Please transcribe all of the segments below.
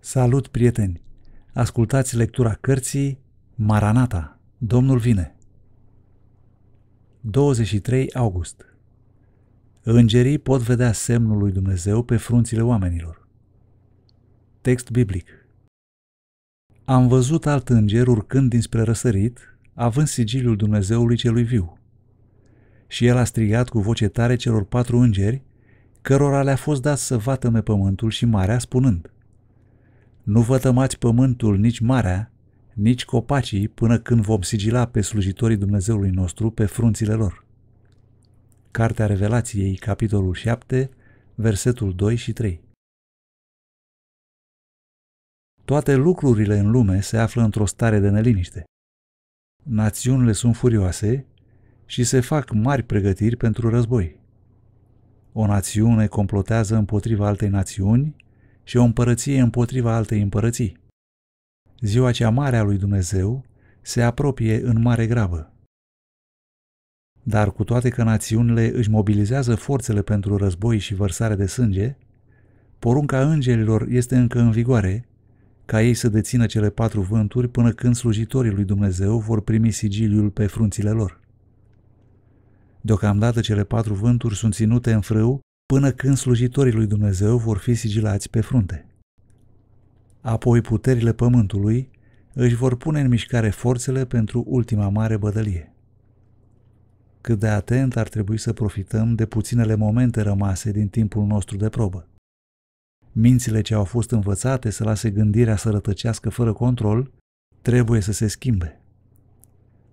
Salut, prieteni! Ascultați lectura cărții Maranata, Domnul vine! 23 august Îngerii pot vedea semnul lui Dumnezeu pe frunțile oamenilor. Text biblic Am văzut alt înger urcând dinspre răsărit, având sigiliul Dumnezeului celui viu. Și el a strigat cu voce tare celor patru îngeri, cărora le-a fost dat să pe pământul și marea, spunând – nu vă tămați pământul, nici marea, nici copacii până când vom sigila pe slujitorii Dumnezeului nostru pe frunțile lor. Cartea Revelației, capitolul 7, versetul 2 și 3. Toate lucrurile în lume se află într-o stare de neliniște. Națiunile sunt furioase și se fac mari pregătiri pentru război. O națiune complotează împotriva altei națiuni și o împărăție împotriva altei împărății. Ziua cea mare a lui Dumnezeu se apropie în mare grabă. Dar cu toate că națiunile își mobilizează forțele pentru război și vărsare de sânge, porunca îngerilor este încă în vigoare, ca ei să dețină cele patru vânturi până când slujitorii lui Dumnezeu vor primi sigiliul pe frunțile lor. Deocamdată cele patru vânturi sunt ținute în frâu până când slujitorii lui Dumnezeu vor fi sigilați pe frunte. Apoi puterile pământului își vor pune în mișcare forțele pentru ultima mare bădălie. Cât de atent ar trebui să profităm de puținele momente rămase din timpul nostru de probă. Mințile ce au fost învățate să lase gândirea să rătăcească fără control trebuie să se schimbe.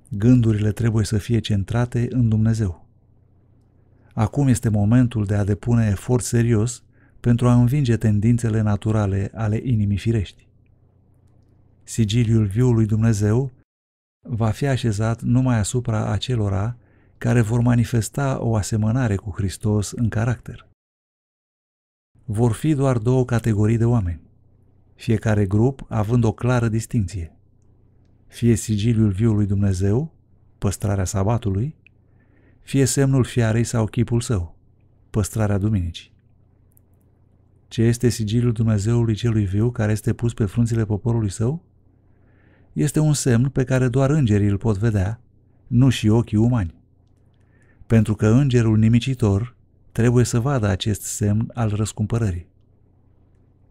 Gândurile trebuie să fie centrate în Dumnezeu. Acum este momentul de a depune efort serios pentru a învinge tendințele naturale ale inimii firești. Sigiliul viului Dumnezeu va fi așezat numai asupra acelora care vor manifesta o asemănare cu Hristos în caracter. Vor fi doar două categorii de oameni, fiecare grup având o clară distinție. Fie sigiliul viului Dumnezeu, păstrarea sabatului, fie semnul fiarei sau chipul său, păstrarea duminicii. Ce este sigiliul Dumnezeului celui viu care este pus pe frunțile poporului său? Este un semn pe care doar îngerii îl pot vedea, nu și ochii umani. Pentru că îngerul nimicitor trebuie să vadă acest semn al răscumpărării.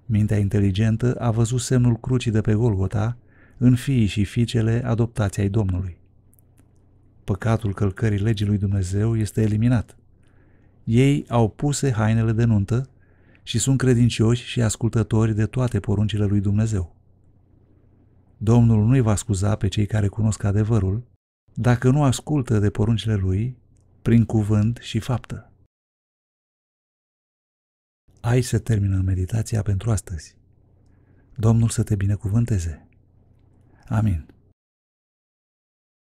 Mintea inteligentă a văzut semnul crucii de pe Golgota în fiii și fiicele adoptați ai Domnului păcatul călcării legii lui Dumnezeu este eliminat. Ei au puse hainele de nuntă și sunt credincioși și ascultători de toate poruncile lui Dumnezeu. Domnul nu-i va scuza pe cei care cunosc adevărul dacă nu ascultă de poruncile lui prin cuvânt și faptă. Aici se termină meditația pentru astăzi. Domnul să te binecuvânteze. Amin.